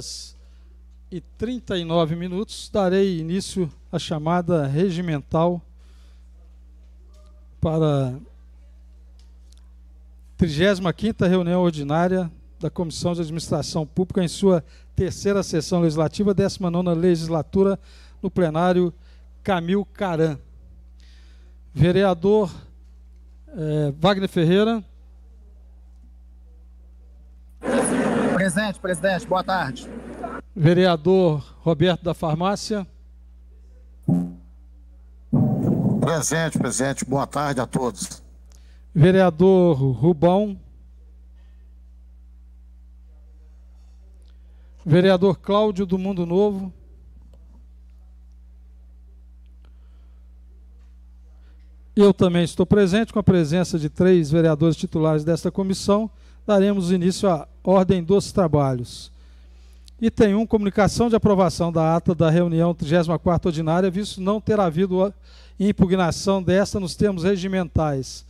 horas e 39 minutos, darei início à chamada regimental para a 35ª reunião ordinária da Comissão de Administração Pública em sua terceira sessão legislativa, 19ª legislatura, no plenário Camil Caran. Vereador eh, Wagner Ferreira, Presente, presidente. Boa tarde. Vereador Roberto da Farmácia. Presente, presidente. Boa tarde a todos. Vereador Rubão. Vereador Cláudio do Mundo Novo. Eu também estou presente, com a presença de três vereadores titulares desta comissão daremos início à ordem dos trabalhos. Item 1, comunicação de aprovação da ata da reunião 34ª ordinária, visto não ter havido impugnação desta nos termos regimentais.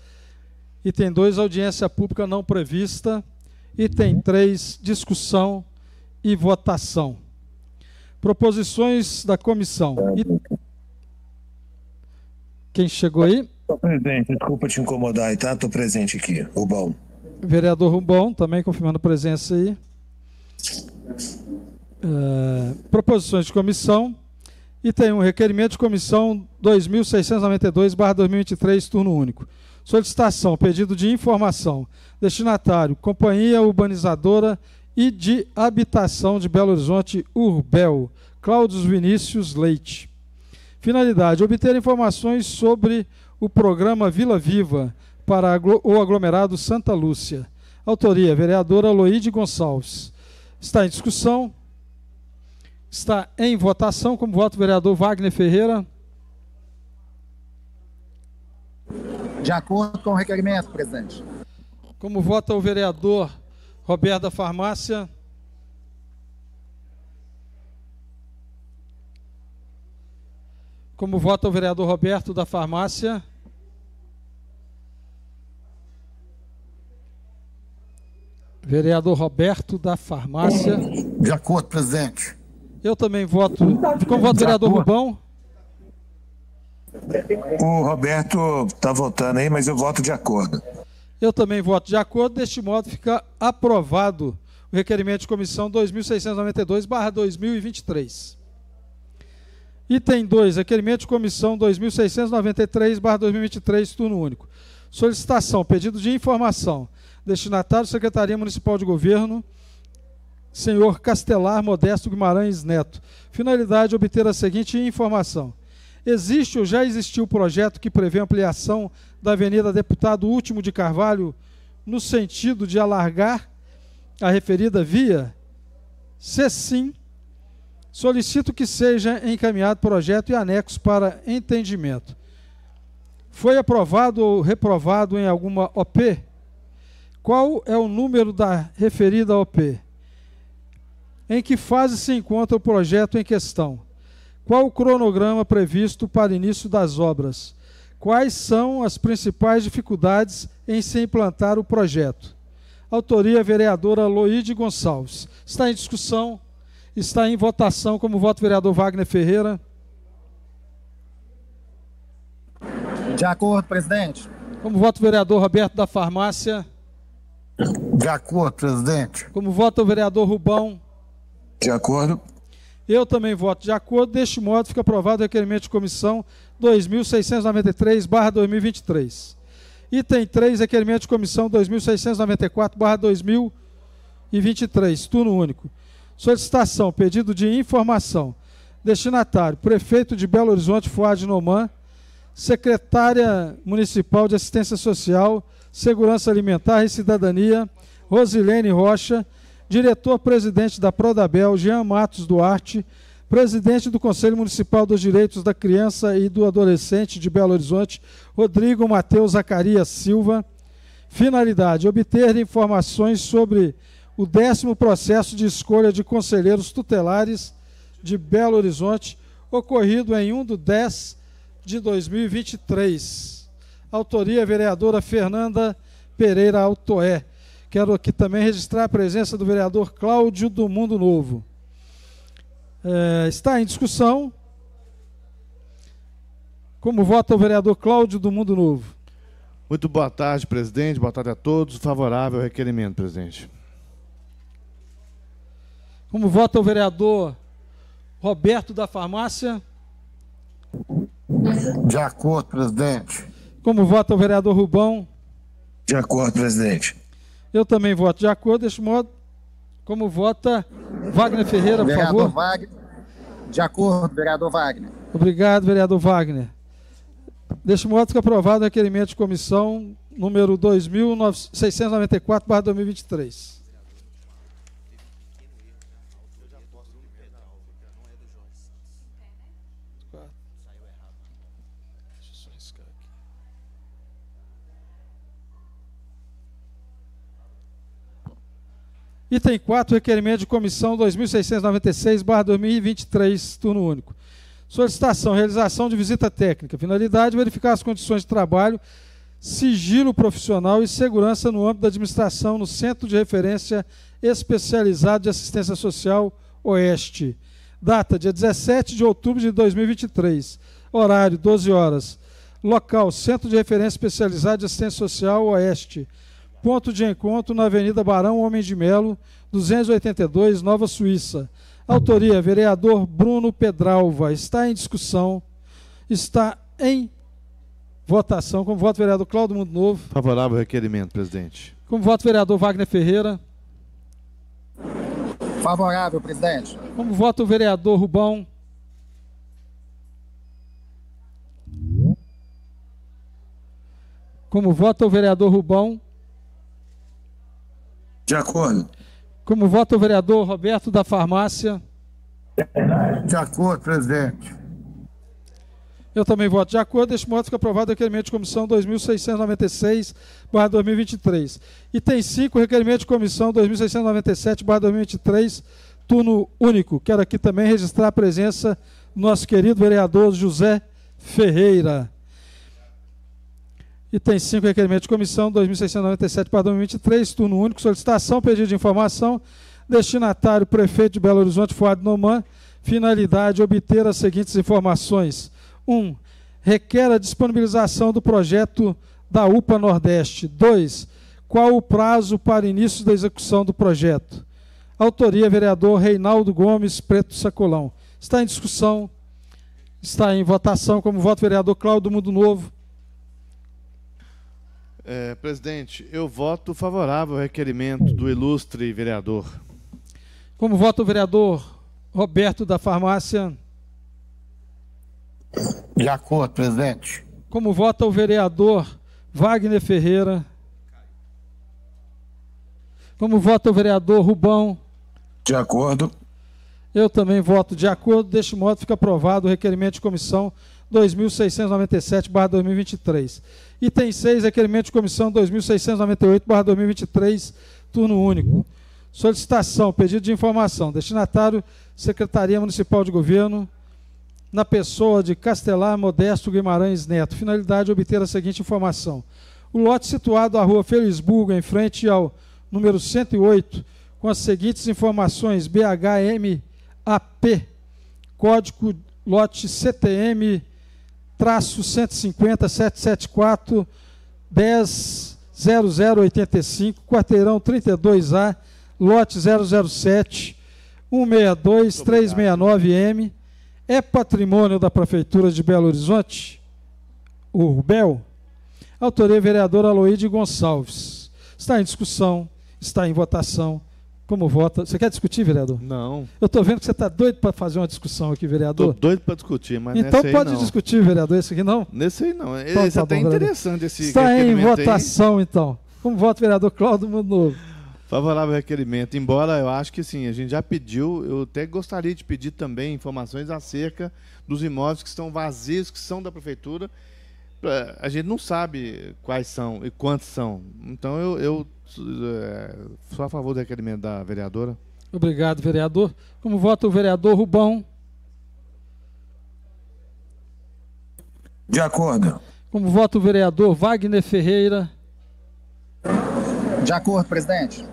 Item 2, audiência pública não prevista. Item 3, discussão e votação. Proposições da comissão. It... Quem chegou aí? Estou presente, desculpa te incomodar, tá? Estou presente aqui, Rubão. Vereador Rumbom, também confirmando presença aí. É, proposições de comissão. E tem um requerimento de comissão 2692-2023, turno único. Solicitação, pedido de informação. Destinatário, Companhia Urbanizadora e de Habitação de Belo Horizonte, Urbel. Cláudio Vinícius Leite. Finalidade, obter informações sobre o programa Vila Viva, para o aglomerado Santa Lúcia. Autoria: vereadora Loide Gonçalves. Está em discussão. Está em votação. Como voto, vereador Wagner Ferreira. De acordo com o requerimento, presidente. Como vota o vereador Roberto da Farmácia? Como vota o vereador Roberto da Farmácia? Vereador Roberto da Farmácia. De acordo, presidente. Eu também voto. Ficou o voto do vereador Rubão? O Roberto está votando aí, mas eu voto de acordo. Eu também voto de acordo. Deste modo, fica aprovado o requerimento de comissão 2692-2023. Item 2, requerimento de comissão 2693-2023, turno único. Solicitação, pedido de informação Destinatário, Secretaria Municipal de Governo, senhor Castelar Modesto Guimarães Neto. Finalidade, obter a seguinte informação. Existe ou já existiu projeto que prevê ampliação da Avenida Deputado Último de Carvalho no sentido de alargar a referida via? Se sim, solicito que seja encaminhado projeto e anexo para entendimento. Foi aprovado ou reprovado em alguma OP? Qual é o número da referida OP? Em que fase se encontra o projeto em questão? Qual o cronograma previsto para início das obras? Quais são as principais dificuldades em se implantar o projeto? Autoria vereadora Loide Gonçalves. Está em discussão, está em votação, como voto vereador Wagner Ferreira. De acordo, presidente. Como voto vereador Roberto da Farmácia. De acordo, presidente. Como vota o vereador Rubão? De acordo. Eu também voto de acordo. Deste modo, fica aprovado o requerimento de comissão 2693-2023. Item 3, requerimento de comissão 2694-2023, turno único. Solicitação, pedido de informação. Destinatário, prefeito de Belo Horizonte, Fuad Noman, secretária municipal de assistência social, Segurança Alimentar e Cidadania, Rosilene Rocha, diretor-presidente da Prodabel, Jean Matos Duarte, presidente do Conselho Municipal dos Direitos da Criança e do Adolescente de Belo Horizonte, Rodrigo Mateus Zacarias Silva. Finalidade: obter informações sobre o décimo processo de escolha de conselheiros tutelares de Belo Horizonte, ocorrido em 1 de 10 de 2023 autoria vereadora Fernanda Pereira Altoé. Quero aqui também registrar a presença do vereador Cláudio do Mundo Novo. É, está em discussão. Como vota o vereador Cláudio do Mundo Novo? Muito boa tarde, presidente. Boa tarde a todos. Favorável ao requerimento, presidente. Como vota o vereador Roberto da Farmácia? De acordo, presidente. Como vota o vereador Rubão? De acordo, presidente. Eu também voto de acordo. Deste modo, como vota Wagner Ferreira, por favor. Vereador Wagner. De acordo, vereador Wagner. Obrigado, vereador Wagner. Deste modo, fica aprovado o requerimento de comissão número 2694-2023. Item 4, requerimento de comissão 2696-2023, turno único. Solicitação, realização de visita técnica. Finalidade, verificar as condições de trabalho, sigilo profissional e segurança no âmbito da administração no Centro de Referência Especializado de Assistência Social Oeste. Data, dia 17 de outubro de 2023. Horário, 12 horas. Local, Centro de Referência Especializado de Assistência Social Oeste ponto de encontro na Avenida Barão Homem de Melo, 282, Nova Suíça. Autoria: vereador Bruno Pedralva. Está em discussão. Está em votação. Como voto vereador Cláudio Mundo Novo. Favorável ao requerimento, presidente. Como voto vereador Wagner Ferreira. Favorável, presidente. Como voto vereador Rubão. Como voto vereador Rubão? De acordo. Como vota o vereador Roberto da Farmácia? De acordo, presidente. Eu também voto de acordo. Este modo fica aprovado o requerimento de comissão 2696-2023. Item 5, requerimento de comissão 2697-2023, turno único. Quero aqui também registrar a presença do nosso querido vereador José Ferreira. E tem cinco requerimentos de comissão, 2.697 para 2023, turno único, solicitação, pedido de informação, destinatário, prefeito de Belo Horizonte, Fuad Noman, finalidade, obter as seguintes informações. 1. Um, requer a disponibilização do projeto da UPA Nordeste. 2. Qual o prazo para início da execução do projeto? Autoria, vereador Reinaldo Gomes Preto Sacolão. Está em discussão, está em votação, como voto vereador Cláudio Mundo Novo. É, presidente, eu voto favorável ao requerimento do ilustre vereador. Como vota o vereador Roberto da Farmácia? De acordo, presidente. Como vota o vereador Wagner Ferreira? Como vota o vereador Rubão? De acordo. Eu também voto de acordo. Deste modo, fica aprovado o requerimento de comissão 2697-2023. Item 6, requerimento de comissão 2698-2023, turno único. Solicitação, pedido de informação. Destinatário, Secretaria Municipal de Governo, na pessoa de Castelar Modesto Guimarães Neto. Finalidade, obter a seguinte informação. O lote situado à rua Felisburgo, em frente ao número 108, com as seguintes informações, BHMAP, código lote CTM traço 150 774 10 0085, quarteirão 32A, lote 007 162 369M. É patrimônio da Prefeitura de Belo Horizonte? O Rubel? Autoria vereadora Aloide Gonçalves. Está em discussão, está em votação. Como vota? Você quer discutir, vereador? Não. Eu estou vendo que você está doido para fazer uma discussão aqui, vereador. Estou doido para discutir, mas Então pode não. discutir, vereador, esse aqui não? Nesse aí não. Então, esse tá é até bom, interessante vereador. esse Está em votação, aí. então. Como vota o vereador Cláudio Mundo Novo? Favorável o requerimento, embora eu acho que sim, a gente já pediu, eu até gostaria de pedir também informações acerca dos imóveis que estão vazios, que são da prefeitura. A gente não sabe quais são e quantos são. Então eu, eu é, Só a favor do requerimento da vereadora. Obrigado, vereador. Como vota o vereador Rubão? De acordo. Como vota o vereador Wagner Ferreira? De acordo, presidente.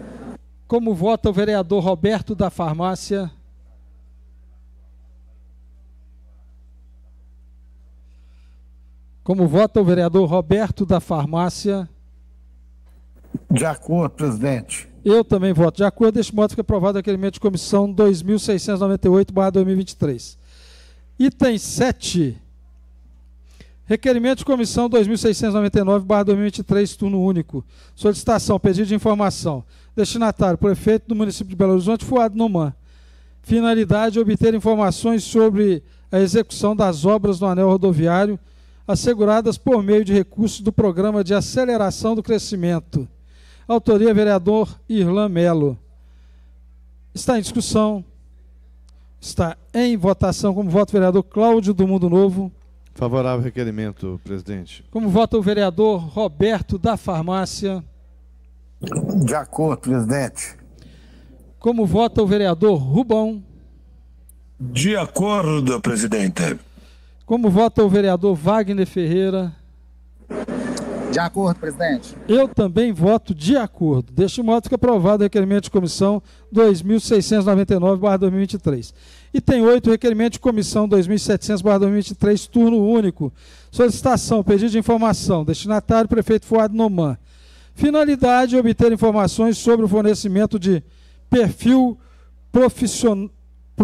Como vota o vereador Roberto da Farmácia? Como vota o vereador Roberto da Farmácia? De acordo, presidente. Eu também voto de acordo. Deste modo, fica aprovado o requerimento de comissão 2698-2023. Item 7. Requerimento de comissão 2699-2023, turno único. Solicitação, pedido de informação. Destinatário, prefeito do município de Belo Horizonte, Fuado Noman. Finalidade, obter informações sobre a execução das obras no anel rodoviário, asseguradas por meio de recursos do Programa de Aceleração do Crescimento Autoria, vereador Irlan Melo. Está em discussão. Está em votação. Como voto, vereador Cláudio do Mundo Novo. Favorável requerimento, presidente. Como vota o vereador Roberto da Farmácia? De acordo, presidente. Como vota o vereador Rubão? De acordo, presidente. Como vota o vereador Wagner Ferreira? De acordo, presidente. Eu também voto de acordo. Deste modo, fica aprovado o requerimento de comissão 2699-2023. E tem oito requerimento de comissão 2700-2023, turno único. Solicitação, pedido de informação. Destinatário, prefeito Fuad Noman. Finalidade, obter informações sobre o fornecimento de perfil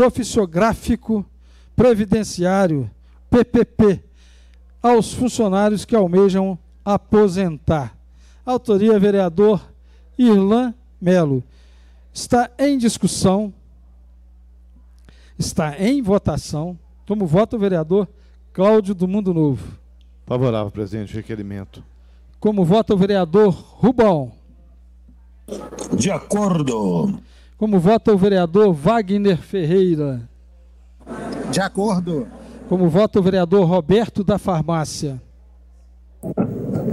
profissiográfico previdenciário, PPP, aos funcionários que almejam aposentar. Autoria vereador Irlan Melo. Está em discussão, está em votação. Como vota o vereador Cláudio do Mundo Novo? Favorável, presidente, requerimento. Como vota o vereador Rubão? De acordo. Como vota o vereador Wagner Ferreira? De acordo. Como vota o vereador Roberto da Farmácia?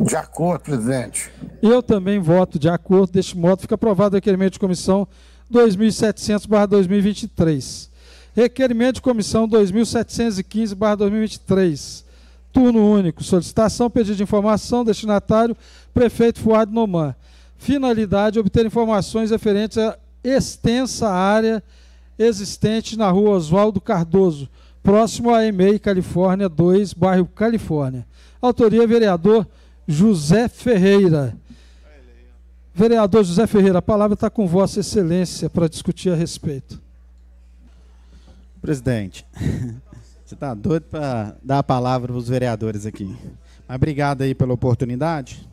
De acordo, presidente. Eu também voto de acordo. Deste modo, fica aprovado o requerimento de comissão 2700-2023. Requerimento de comissão 2715-2023. Turno único. Solicitação, pedido de informação, destinatário, prefeito Fuad Noman. Finalidade, obter informações referentes à extensa área existente na rua Oswaldo Cardoso, próximo à EMEI Califórnia 2, bairro Califórnia. Autoria, vereador José Ferreira. Vereador José Ferreira, a palavra está com Vossa Excelência para discutir a respeito. Presidente, você está doido para dar a palavra para os vereadores aqui. Mas obrigado aí pela oportunidade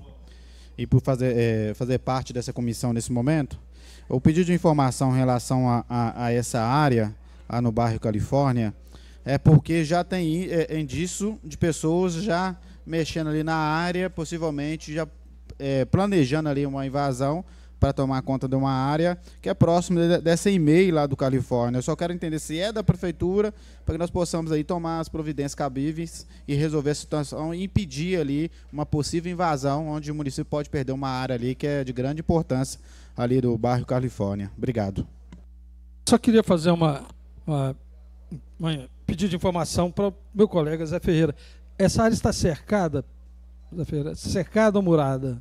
e por fazer, é, fazer parte dessa comissão nesse momento. O pedido de informação em relação a, a, a essa área, lá no bairro Califórnia, é porque já tem é, é indício de pessoas já mexendo ali na área, possivelmente já é, planejando ali uma invasão para tomar conta de uma área que é próxima dessa e-mail lá do Califórnia. Eu só quero entender se é da prefeitura para que nós possamos aí tomar as providências cabíveis e resolver a situação e impedir ali uma possível invasão onde o município pode perder uma área ali que é de grande importância ali do bairro Califórnia. Obrigado. Só queria fazer uma, uma, uma pedido de informação para o meu colega Zé Ferreira. Essa área está cercada, cercada ou murada?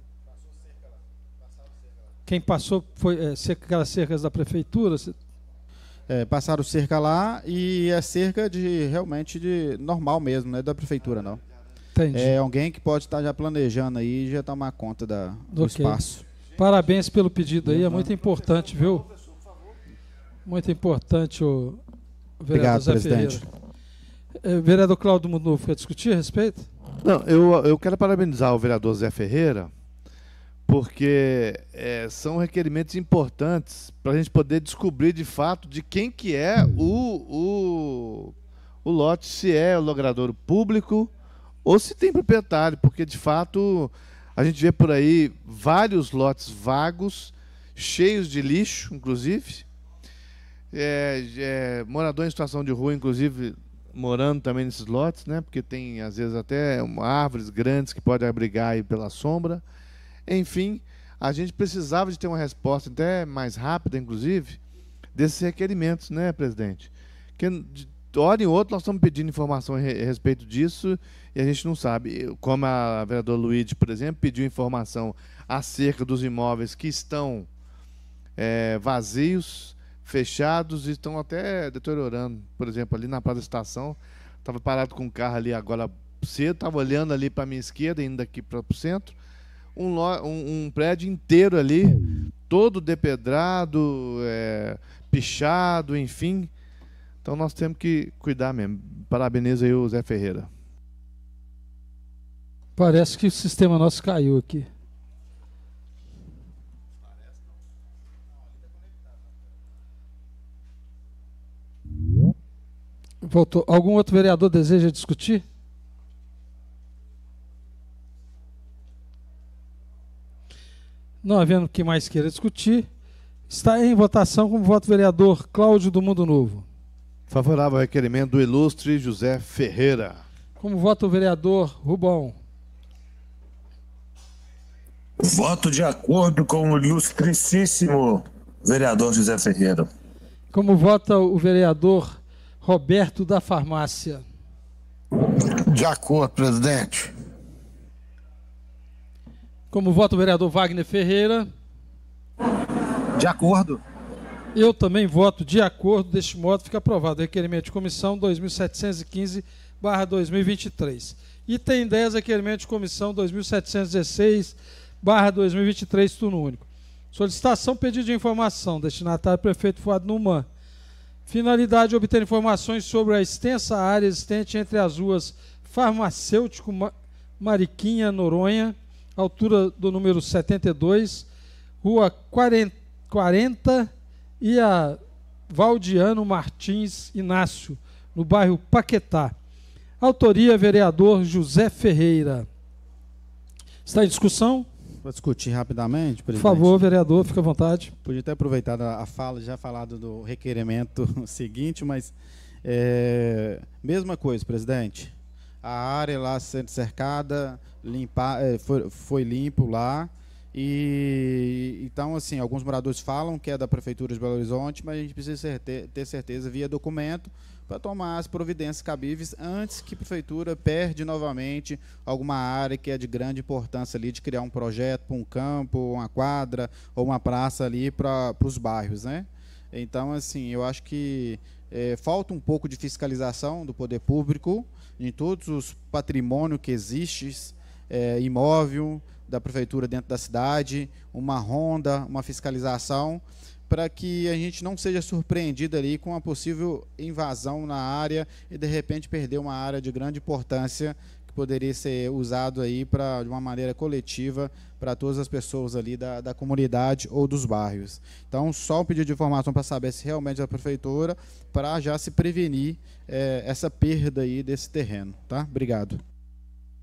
Quem passou foi é, cerca, aquelas cercas da prefeitura? É, passaram cerca lá e é cerca de realmente de normal mesmo, não é da prefeitura não. Entendi. É alguém que pode estar já planejando aí e já tomar conta da, do okay. espaço. Parabéns pelo pedido aí, é muito importante, viu? Muito importante o vereador Obrigado, Zé presidente. Ferreira. É, vereador Cláudio Mundolfo quer discutir a respeito? Não, eu, eu quero parabenizar o vereador Zé Ferreira, porque é, são requerimentos importantes para a gente poder descobrir de fato de quem que é o, o, o lote, se é o logradouro público ou se tem proprietário, porque de fato a gente vê por aí vários lotes vagos, cheios de lixo, inclusive. É, é, morador em situação de rua, inclusive, morando também nesses lotes, né? Porque tem às vezes até árvores grandes que podem abrigar aí pela sombra. Enfim, a gente precisava de ter uma resposta até mais rápida, inclusive, desses requerimentos, né, presidente? Que de hora em outra nós estamos pedindo informação a respeito disso e a gente não sabe. Como a vereadora Luiz, por exemplo, pediu informação acerca dos imóveis que estão é, vazios fechados e estão até deteriorando. Por exemplo, ali na Praça da Estação, estava parado com um carro ali agora cedo, estava olhando ali para minha esquerda, indo aqui para o centro, um, um, um, prédio inteiro ali, todo depedrado, é, pichado, enfim. Então nós temos que cuidar mesmo. Parabenizo aí o Zé Ferreira. Parece que o sistema nosso caiu aqui. Voltou. Algum outro vereador deseja discutir? Não havendo quem mais queira discutir, está em votação como voto vereador Cláudio do Mundo Novo. Favorável ao requerimento do ilustre José Ferreira. Como voto o vereador Rubão. Voto de acordo com o ilustricíssimo vereador José Ferreira. Como vota o vereador Roberto da Farmácia. De acordo, presidente. Como vota o vereador Wagner Ferreira? De acordo. Eu também voto de acordo. Deste modo, fica aprovado o requerimento de comissão 2715-2023. Item 10, requerimento de comissão 2716-2023, turno único. Solicitação, pedido de informação, destinatário prefeito Fuad Numan Finalidade: obter informações sobre a extensa área existente entre as ruas Farmacêutico Mariquinha, Noronha, altura do número 72, Rua 40 e a Valdiano Martins Inácio, no bairro Paquetá. Autoria: vereador José Ferreira. Está em discussão? para discutir rapidamente, presidente? Por favor, vereador, fica à vontade. Podia ter aproveitado a fala, já falado do requerimento seguinte, mas é, mesma coisa, presidente. A área lá sendo cercada, limpar, é, foi, foi limpo lá. E então, assim, alguns moradores falam que é da Prefeitura de Belo Horizonte, mas a gente precisa ter certeza via documento para tomar as providências cabíveis antes que a prefeitura perde novamente alguma área que é de grande importância ali de criar um projeto um campo, uma quadra ou uma praça ali para os bairros, né? Então, assim, eu acho que é, falta um pouco de fiscalização do poder público em todos os patrimônios que existem, é, imóvel da prefeitura dentro da cidade, uma ronda, uma fiscalização para que a gente não seja surpreendido ali com uma possível invasão na área e de repente perder uma área de grande importância que poderia ser usado aí para de uma maneira coletiva para todas as pessoas ali da, da comunidade ou dos bairros. Então, só um pedido de informação para saber se realmente é a prefeitura para já se prevenir é, essa perda aí desse terreno, tá? Obrigado.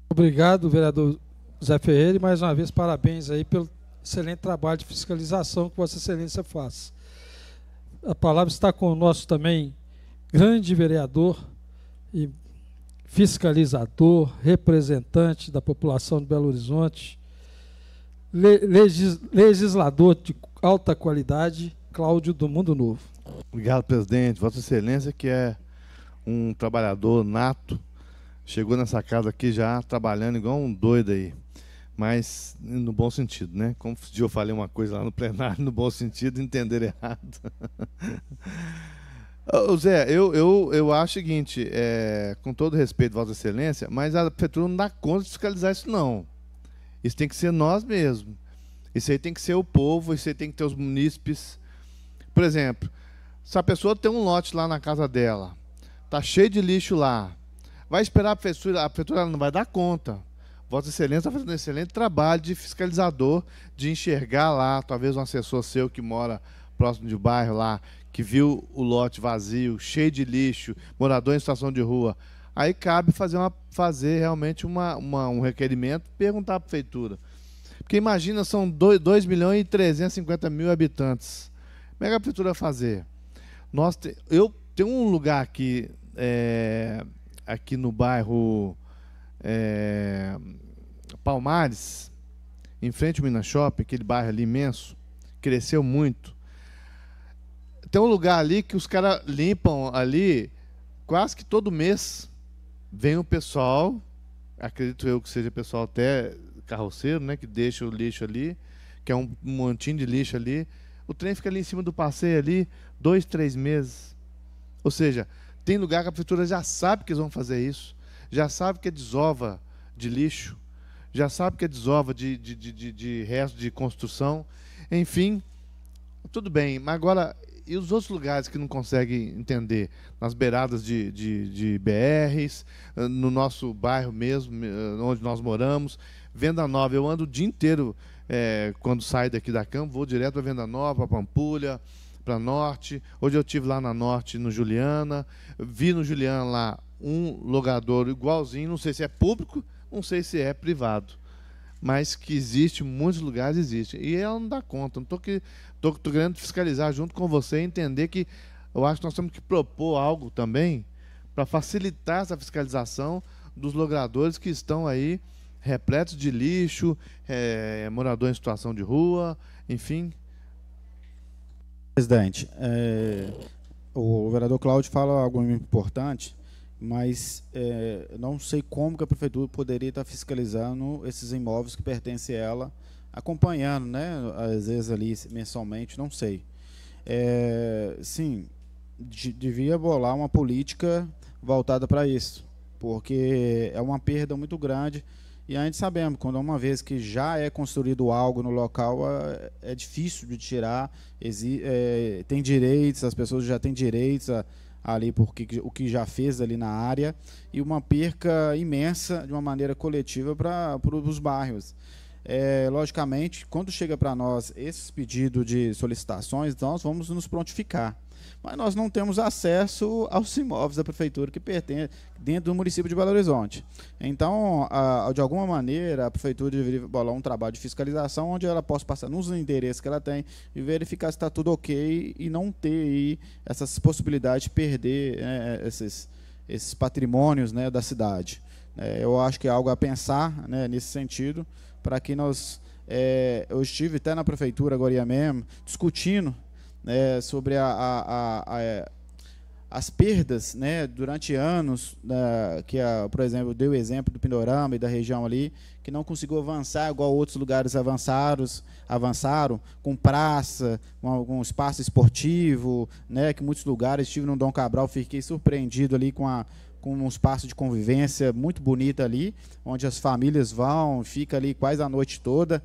Obrigado, vereador Zé Ferreira, e mais uma vez parabéns aí pelo excelente trabalho de fiscalização que Vossa Excelência faz. A palavra está com o nosso também grande vereador e fiscalizador, representante da população de Belo Horizonte, legislador de alta qualidade, Cláudio do Mundo Novo. Obrigado, presidente. Vossa Excelência, que é um trabalhador nato, chegou nessa casa aqui já trabalhando igual um doido aí mas no bom sentido, né? Como eu falei uma coisa lá no plenário, no bom sentido, entender errado. Ô Zé, eu, eu, eu acho o seguinte, é, com todo respeito, Vossa Excelência, mas a prefeitura não dá conta de fiscalizar isso, não. Isso tem que ser nós mesmos. Isso aí tem que ser o povo, isso aí tem que ter os munícipes. Por exemplo, se a pessoa tem um lote lá na casa dela, tá cheio de lixo lá, vai esperar a prefeitura, a prefeitura não vai dar conta. Vossa Excelência está fazendo um excelente trabalho de fiscalizador, de enxergar lá, talvez um assessor seu que mora próximo de um bairro lá, que viu o lote vazio, cheio de lixo, morador em situação de rua. Aí cabe fazer, uma, fazer realmente uma, uma um requerimento, perguntar à prefeitura. Porque imagina, são 2 milhões e 350 mil habitantes. Como é que a prefeitura fazer? Nós te, eu tenho um lugar aqui, é, aqui no bairro é, Palmares, em frente ao Minas Shopping, aquele bairro ali imenso, cresceu muito. Tem um lugar ali que os caras limpam ali quase que todo mês. Vem o pessoal, acredito eu que seja pessoal até carroceiro, né, que deixa o lixo ali, que é um montinho de lixo ali. O trem fica ali em cima do passeio ali dois, três meses. Ou seja, tem lugar que a prefeitura já sabe que eles vão fazer isso já sabe que é desova de lixo, já sabe que é desova de, de, de, de, resto de construção, enfim, tudo bem. Mas agora, e os outros lugares que não conseguem entender? Nas beiradas de, de, de BRs, no nosso bairro mesmo, eh, onde nós moramos, Venda Nova, eu ando o dia inteiro é, quando saio daqui da campo, vou direto para Venda Nova, para Pampulha, para Norte. Hoje eu tive lá na Norte, no Juliana, vi no Juliana lá um logador igualzinho, não sei se é público, não sei se é privado. Mas que existe, muitos lugares existe. E ela não dá conta. Não estou querendo fiscalizar junto com você e entender que eu acho que nós temos que propor algo também para facilitar essa fiscalização dos logradores que estão aí repletos de lixo, é, morador em situação de rua, enfim. Presidente, é, o vereador Cláudio fala algo importante mas é, não sei como que a prefeitura poderia estar fiscalizando esses imóveis que pertencem a ela, acompanhando, né, às vezes ali mensalmente, não sei. É, sim, devia bolar uma política voltada para isso, porque é uma perda muito grande e a gente sabemos, quando uma vez que já é construído algo no local, é difícil de tirar, é, tem direitos, as pessoas já têm direitos a ali porque o que já fez ali na área e uma perca imensa de uma maneira coletiva para os bairros. É, logicamente, quando chega para nós esses pedidos de solicitações, então nós vamos nos prontificar mas nós não temos acesso aos imóveis da prefeitura que pertence dentro do município de Belo Horizonte. Então, a, de alguma maneira, a prefeitura deveria bolar um trabalho de fiscalização onde ela possa passar nos endereços que ela tem e verificar se está tudo ok e não ter aí, essas possibilidades de perder né, esses, esses patrimônios né, da cidade. É, eu acho que é algo a pensar né, nesse sentido para que nós é, eu estive até na prefeitura agora mesmo discutindo né, sobre a, a, a, é, as perdas né, durante anos, né, que, por exemplo, deu o exemplo do Pindorama e da região ali, que não conseguiu avançar igual outros lugares avançaram, avançaram com praça, com algum espaço esportivo, né, que muitos lugares, estive no Dom Cabral, fiquei surpreendido ali com a com um espaço de convivência muito bonito ali, onde as famílias vão, fica ali quase a noite toda.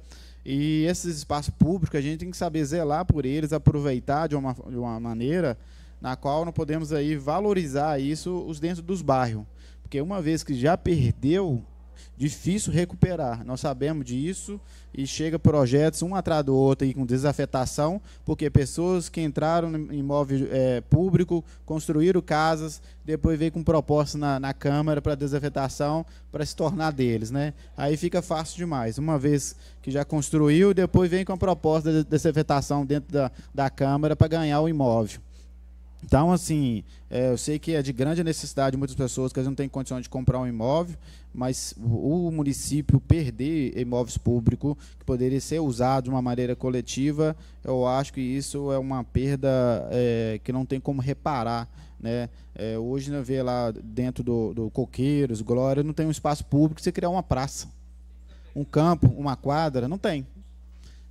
E esses espaços públicos, a gente tem que saber zelar por eles, aproveitar de uma, de uma maneira na qual nós podemos aí valorizar isso os dentro dos bairros. Porque uma vez que já perdeu difícil recuperar. Nós sabemos disso e chega projetos um atrás do outro aí com desafetação, porque pessoas que entraram no imóvel é, público, construíram casas, depois veio com proposta na, na Câmara para desafetação, para se tornar deles. Né? Aí fica fácil demais. Uma vez que já construiu, depois vem com a proposta de desafetação dentro da, da Câmara para ganhar o imóvel. Então, assim, é, eu sei que é de grande necessidade muitas pessoas que não têm condições de comprar um imóvel, mas o município perder imóveis públicos que poderia ser usado de uma maneira coletiva, eu acho que isso é uma perda é, que não tem como reparar. Né? É, hoje, né, vê lá dentro do, do Coqueiros, Glória, não tem um espaço público, você criar uma praça, um campo, uma quadra, não tem.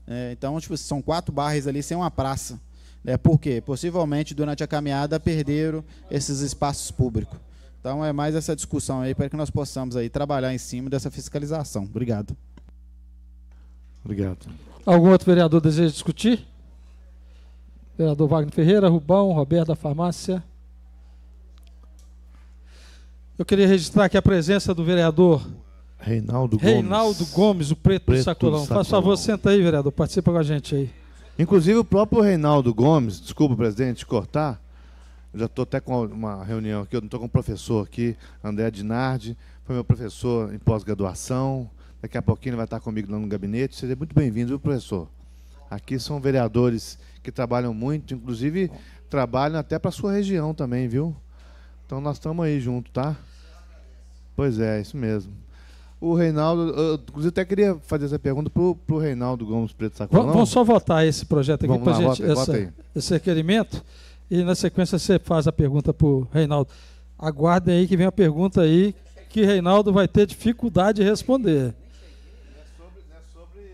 É, então, tipo, são quatro bairros ali sem uma praça. É porque possivelmente durante a caminhada perderam esses espaços públicos. Então é mais essa discussão aí para que nós possamos aí trabalhar em cima dessa fiscalização. Obrigado. Obrigado. Algum outro vereador deseja discutir? Vereador Wagner Ferreira, Rubão, Roberto da Farmácia. Eu queria registrar aqui a presença do vereador Reinaldo Gomes, Reinaldo Gomes o preto, preto do Sacolão. Sacolão. Faz favor, senta aí, vereador, participa com a gente aí. Inclusive o próprio Reinaldo Gomes, desculpa, presidente, cortar, eu já estou até com uma reunião aqui, eu estou com um professor aqui, André Dinardi, foi meu professor em pós-graduação, daqui a pouquinho ele vai estar comigo lá no gabinete, seja muito bem-vindo, viu, professor? Aqui são vereadores que trabalham muito, inclusive trabalham até para a sua região também, viu? Então nós estamos aí junto, tá? Pois é, é isso mesmo. O Reinaldo, eu, inclusive até queria fazer essa pergunta pro, pro Reinaldo Gomes Preto Sacolão. Vamos só votar esse projeto aqui para gente, vota, essa, esse requerimento. E na sequência você faz a pergunta pro Reinaldo. Aguardem aí que vem a pergunta aí que Reinaldo vai ter dificuldade de responder.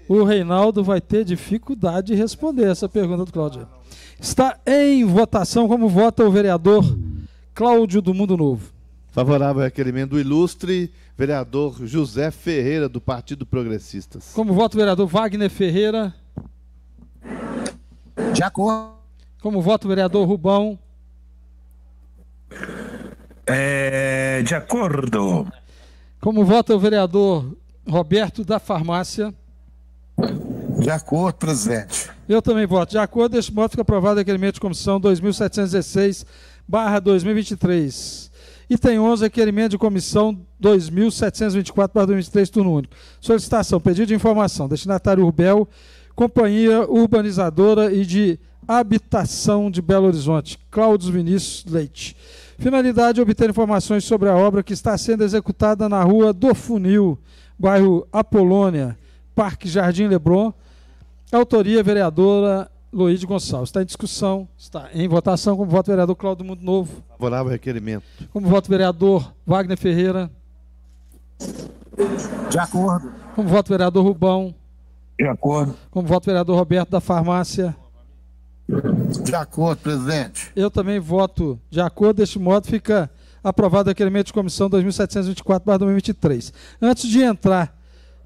O Reinaldo vai ter dificuldade de responder essa pergunta do Cláudio. Está em votação como vota o vereador Cláudio do Mundo Novo. Favorável é ao requerimento do ilustre vereador José Ferreira, do Partido Progressistas. Como voto, vereador Wagner Ferreira. De acordo. Como voto, vereador Rubão. É, de acordo. Como vota é o vereador Roberto da Farmácia? De acordo, presidente. Eu também voto. De acordo, este voto fica aprovado requerimento de comissão 2716, 2023. E tem 11, requerimento de comissão 2724-2023, turno único. Solicitação, pedido de informação, destinatário Urbel, Companhia Urbanizadora e de Habitação de Belo Horizonte, Cláudio Vinícius Leite. Finalidade, obter informações sobre a obra que está sendo executada na rua do Funil, bairro Apolônia, Parque Jardim Lebron Autoria, vereadora Luiz Gonçalves. Está em discussão, está em votação. Como voto vereador Cláudio Mundo Novo. Favorável requerimento. Como voto vereador Wagner Ferreira. De acordo. Como voto vereador Rubão. De acordo. Como voto vereador Roberto da Farmácia. De acordo, presidente. Eu também voto de acordo. Deste modo, fica aprovado o requerimento de comissão 2724-2023. Antes de entrar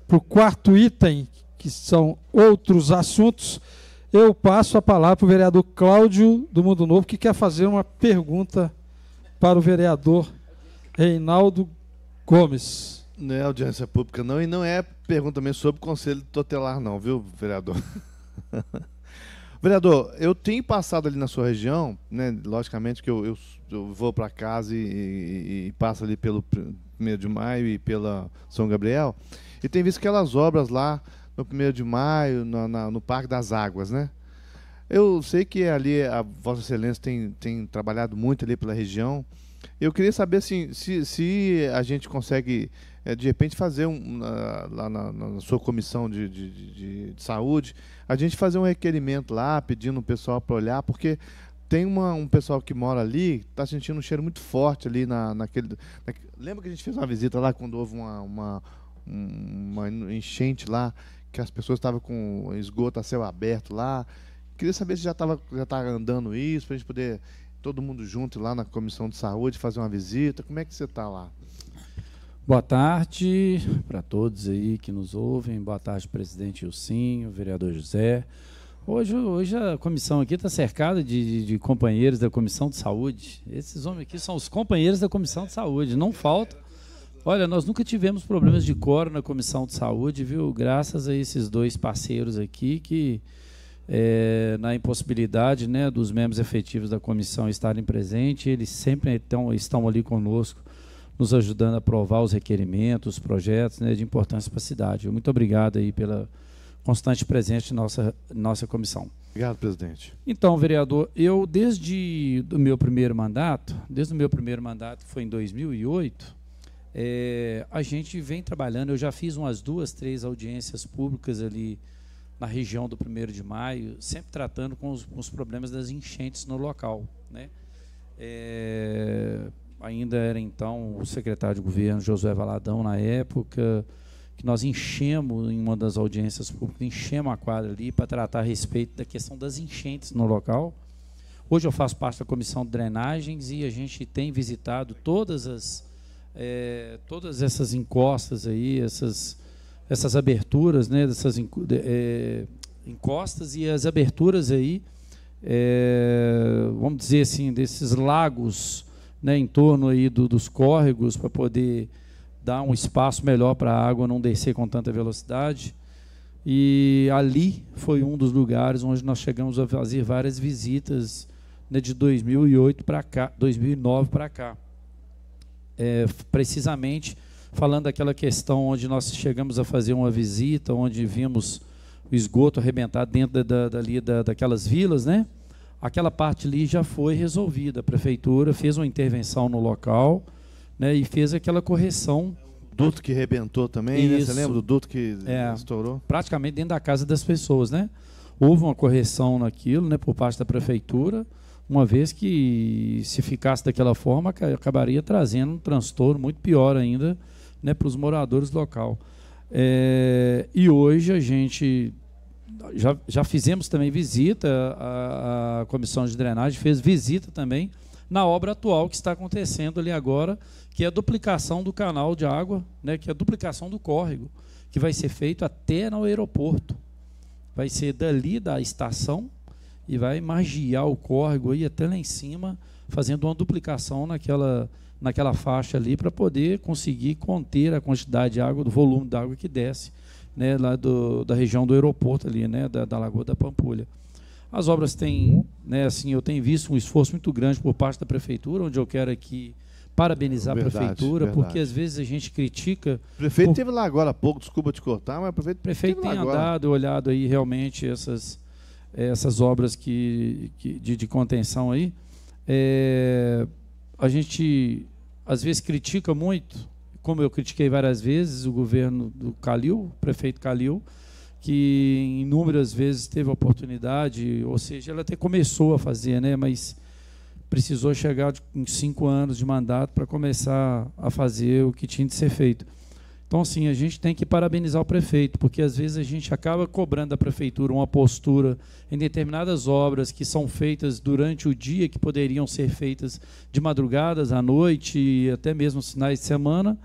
para o quarto item, que são outros assuntos. Eu passo a palavra para o vereador Cláudio do Mundo Novo, que quer fazer uma pergunta para o vereador Reinaldo Gomes. Não é audiência pública, não, e não é pergunta também sobre o conselho tutelar, não, viu, vereador? vereador, eu tenho passado ali na sua região, né? Logicamente que eu, eu, eu vou para casa e, e, e passo ali pelo 1 de maio e pela São Gabriel, e tem visto aquelas obras lá no 1 de maio, no, na, no Parque das Águas, né? Eu sei que ali a Vossa Excelência tem, tem trabalhado muito ali pela região. Eu queria saber assim, se, se a gente consegue, é, de repente, fazer um, uh, lá na, na, sua comissão de, de, de, de, saúde, a gente fazer um requerimento lá, pedindo o pessoal para olhar, porque tem uma, um pessoal que mora ali, está sentindo um cheiro muito forte ali na, naquele, na, Lembra que a gente fez uma visita lá quando houve uma, uma uma enchente lá que as pessoas estavam com esgoto a céu aberto lá. Queria saber se já estava já tá andando isso, para a gente poder, todo mundo junto lá na Comissão de Saúde, fazer uma visita. Como é que você está lá? Boa tarde para todos aí que nos ouvem. Boa tarde, presidente Ilcinho, vereador José. Hoje, hoje a comissão aqui está cercada de, de, de, companheiros da Comissão de Saúde. Esses homens aqui são os companheiros da Comissão de Saúde. Não falta Olha, nós nunca tivemos problemas de coro na Comissão de Saúde, viu? Graças a esses dois parceiros aqui que, é, na impossibilidade né, dos membros efetivos da comissão estarem presentes, eles sempre então, estão ali conosco, nos ajudando a aprovar os requerimentos, os projetos né, de importância para a cidade. Muito obrigado aí pela constante presença de nossa, nossa comissão. Obrigado, presidente. Então, vereador, eu desde o meu primeiro mandato, desde o meu primeiro mandato, que foi em 2008, é, a gente vem trabalhando. Eu já fiz umas duas, três audiências públicas ali na região do 1 de maio, sempre tratando com os, com os problemas das enchentes no local. Né? É, ainda era então o secretário de governo, Josué Valadão, na época, que nós enchemos, em uma das audiências públicas, enchemos a quadra ali para tratar a respeito da questão das enchentes no local. Hoje eu faço parte da comissão de drenagens e a gente tem visitado todas as é, todas essas encostas aí, essas, essas aberturas, né, dessas é, encostas e as aberturas aí, é, vamos dizer assim, desses lagos né, em torno aí do, dos córregos para poder dar um espaço melhor para a água não descer com tanta velocidade. E ali foi um dos lugares onde nós chegamos a fazer várias visitas né, de 2008 para cá, 2009 para cá é, precisamente falando daquela questão onde nós chegamos a fazer uma visita, onde vimos o esgoto arrebentar dentro da, ali da, daquelas vilas, né? Aquela parte ali já foi resolvida. A prefeitura fez uma intervenção no local né, e fez aquela correção. Duto que rebentou também, né? Você lembra do duto que é, estourou? Praticamente dentro da casa das pessoas, né? Houve uma correção naquilo, né, por parte da prefeitura uma vez que se ficasse daquela forma, acabaria trazendo um transtorno muito pior ainda né, para os moradores do local. É, e hoje a gente já, já fizemos também visita, a, a, comissão de drenagem fez visita também na obra atual que está acontecendo ali agora, que é a duplicação do canal de água, né, que é a duplicação do córrego, que vai ser feito até no aeroporto. Vai ser dali da estação e vai margear o córrego aí até lá em cima, fazendo uma duplicação naquela, naquela faixa ali para poder conseguir conter a quantidade de água, do volume da água que desce né, lá do, da região do aeroporto ali, né, da, da Lagoa da Pampulha. As obras têm, né, assim, eu tenho visto um esforço muito grande por parte da prefeitura, onde eu quero aqui parabenizar verdade, a prefeitura, verdade. porque às vezes a gente critica. O prefeito por... teve lá agora há pouco, desculpa te cortar, mas o prefeito. O prefeito tem andado, olhado aí realmente essas é, essas obras que, que de, de, contenção aí, é, a gente às vezes critica muito, como eu critiquei várias vezes o governo do Calil, o prefeito Calil, que inúmeras vezes teve oportunidade, ou seja, ela até começou a fazer, né, mas precisou chegar com cinco anos de mandato para começar a fazer o que tinha de ser feito. Então, assim, a gente tem que parabenizar o prefeito, porque às vezes a gente acaba cobrando da prefeitura uma postura em determinadas obras que são feitas durante o dia, que poderiam ser feitas de madrugadas, à noite, e até mesmo sinais de semana,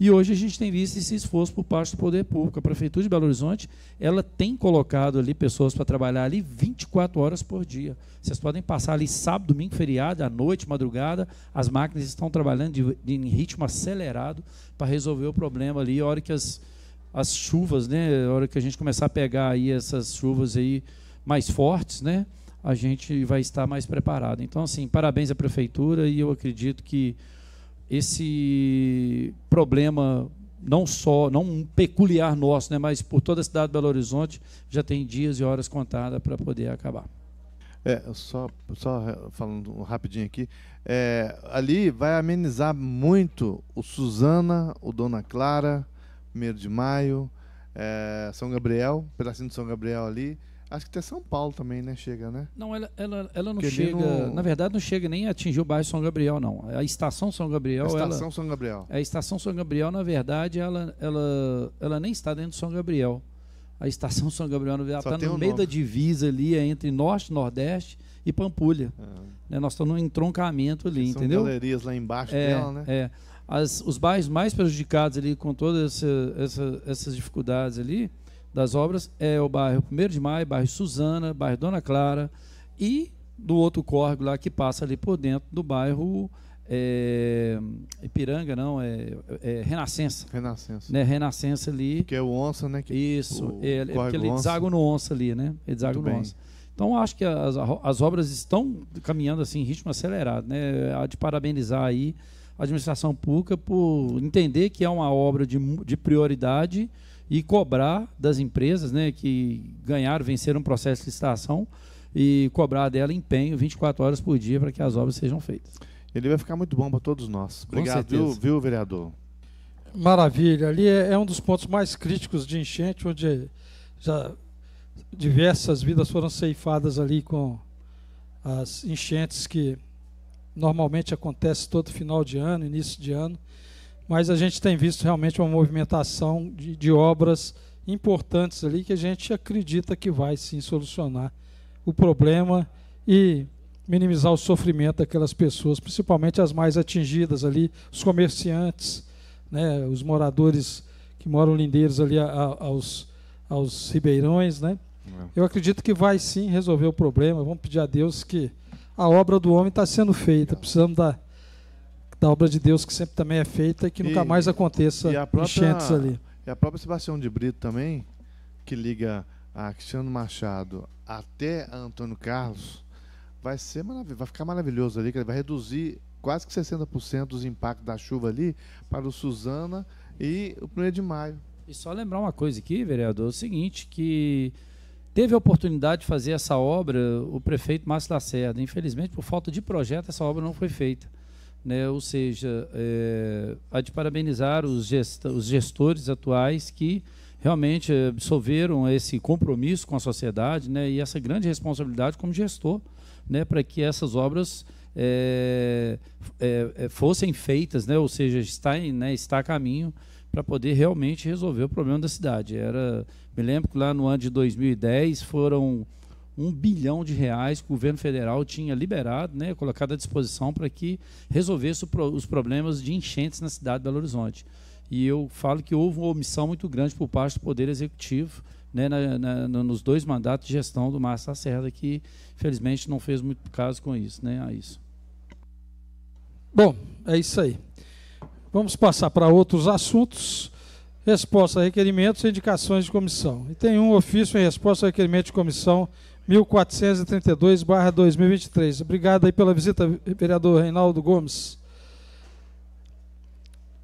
e hoje a gente tem visto esse esforço por parte do poder público. A Prefeitura de Belo Horizonte ela tem colocado ali pessoas para trabalhar ali 24 horas por dia. Vocês podem passar ali sábado, domingo, feriado, à noite, madrugada. As máquinas estão trabalhando de, de, em ritmo acelerado para resolver o problema ali. A hora que as, as chuvas, né, a hora que a gente começar a pegar aí essas chuvas aí mais fortes, né, a gente vai estar mais preparado. Então, assim, parabéns à Prefeitura e eu acredito que esse problema não só, não peculiar nosso, né, mas por toda a cidade de Belo Horizonte, já tem dias e horas contadas para poder acabar. É, só, só falando rapidinho aqui, é, ali vai amenizar muito o Suzana, o Dona Clara, 1 de Maio, é, São Gabriel, pedacinho de São Gabriel ali, Acho que até São Paulo também, né? Chega, né? Não, ela, ela, ela não Porque chega. No... Na verdade, não chega nem a atingir o bairro São Gabriel, não. A estação São Gabriel. A estação ela, São Gabriel. É, a estação São Gabriel, na verdade, ela, ela, ela nem está dentro de São Gabriel. A estação São Gabriel, na verdade, está no um meio nome. da divisa ali é entre Norte, Nordeste e Pampulha. É. Né? Nós estamos num entroncamento ali, entendeu? São galerias lá embaixo é, dela, né? É. As, os bairros mais prejudicados ali com todas essa, essa, essas dificuldades ali das obras é o bairro 1 de Maio, bairro Suzana, bairro Dona Clara e do outro córrego lá que passa ali por dentro do bairro é, Ipiranga, não, é, é Renascença. Renascença. Né, Renascença ali. Que é o Onça, né? Que Isso, o é, é porque ele deságua no Onça ali, né? Ele deságua no bem. Onça. Então, acho que as, as obras estão caminhando assim em ritmo acelerado, né? Há de parabenizar aí a administração pública por entender que é uma obra de, de prioridade, e cobrar das empresas né, que ganharam, venceram um processo de licitação e cobrar dela empenho 24 horas por dia para que as obras sejam feitas. Ele vai ficar muito bom para todos nós. Obrigado, viu, viu, vereador? Maravilha. Ali é, é um dos pontos mais críticos de enchente, onde já diversas vidas foram ceifadas ali com as enchentes que normalmente acontece todo final de ano, início de ano mas a gente tem visto realmente uma movimentação de, de obras importantes ali que a gente acredita que vai sim solucionar o problema e minimizar o sofrimento daquelas pessoas, principalmente as mais atingidas ali, os comerciantes, né, os moradores que moram lindeiros ali a, a, aos, aos ribeirões, né? É. Eu acredito que vai sim resolver o problema. Vamos pedir a Deus que a obra do homem está sendo feita. É. Precisamos da da obra de Deus que sempre também é feita e que nunca mais aconteça própria, enchentes ali. E a própria Sebastião de Brito também, que liga a Cristiano Machado até a Antônio Carlos, vai ser vai ficar maravilhoso ali, que ele vai reduzir quase que 60% dos impactos da chuva ali para o Suzana e o 1 de maio. E só lembrar uma coisa aqui, vereador, é o seguinte, que teve a oportunidade de fazer essa obra o prefeito Márcio Lacerda. Infelizmente, por falta de projeto, essa obra não foi feita né? ou seja, é, há de parabenizar os, os gestores atuais que realmente absorveram esse compromisso com a sociedade né? e essa grande responsabilidade como gestor né? para que essas obras é, é, é, fossem feitas, né? ou seja, está, em, né? está a caminho para poder realmente resolver o problema da cidade. Era, me lembro que lá no ano de 2010 foram um bilhão de reais que o governo federal tinha liberado, né, colocado à disposição para que resolvesse os problemas de enchentes na cidade de Belo Horizonte. E eu falo que houve uma omissão muito grande por parte do Poder Executivo né, na, na, nos dois mandatos de gestão do Márcio serra que felizmente não fez muito caso com isso, né, a isso. Bom, é isso aí. Vamos passar para outros assuntos. Resposta a requerimentos e indicações de comissão. E tem um ofício em resposta a requerimento de comissão 1432-2023. Obrigado aí pela visita, vereador Reinaldo Gomes.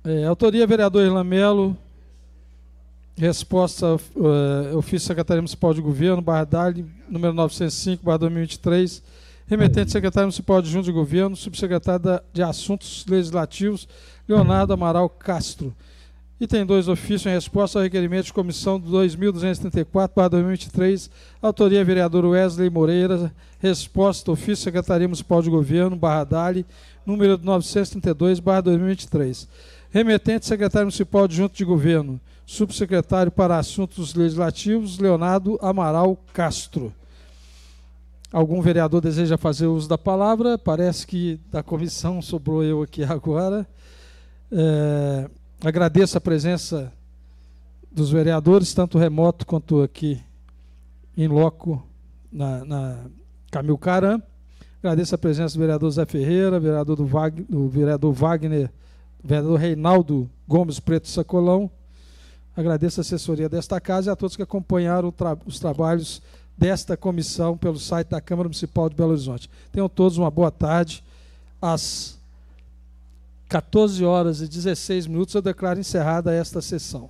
É, autoria, vereador Irlamelo. Resposta, uh, ofício Secretaria Municipal de Governo, barra DALI, número 905, barra 2023. Remetente secretário municipal de Junto de Governo, subsecretário de Assuntos Legislativos, Leonardo Amaral Castro. Item 2, ofício em resposta ao requerimento de comissão 2234-2023, autoria vereador Wesley Moreira, resposta ofício Secretaria Municipal de Governo, barra Dali, número 932-2023. Remetente secretário municipal de Junto de governo, subsecretário para assuntos legislativos, Leonardo Amaral Castro. Algum vereador deseja fazer uso da palavra? Parece que da comissão sobrou eu aqui agora. É... Agradeço a presença dos vereadores, tanto remoto quanto aqui em loco na, na Camil Caram. Agradeço a presença do vereador Zé Ferreira, vereador do, Wagner, do vereador Wagner, vereador Reinaldo Gomes Preto Sacolão. Agradeço a assessoria desta casa e a todos que acompanharam tra os trabalhos desta comissão pelo site da Câmara Municipal de Belo Horizonte. Tenham todos uma boa tarde. 14 horas e 16 minutos, eu declaro encerrada esta sessão.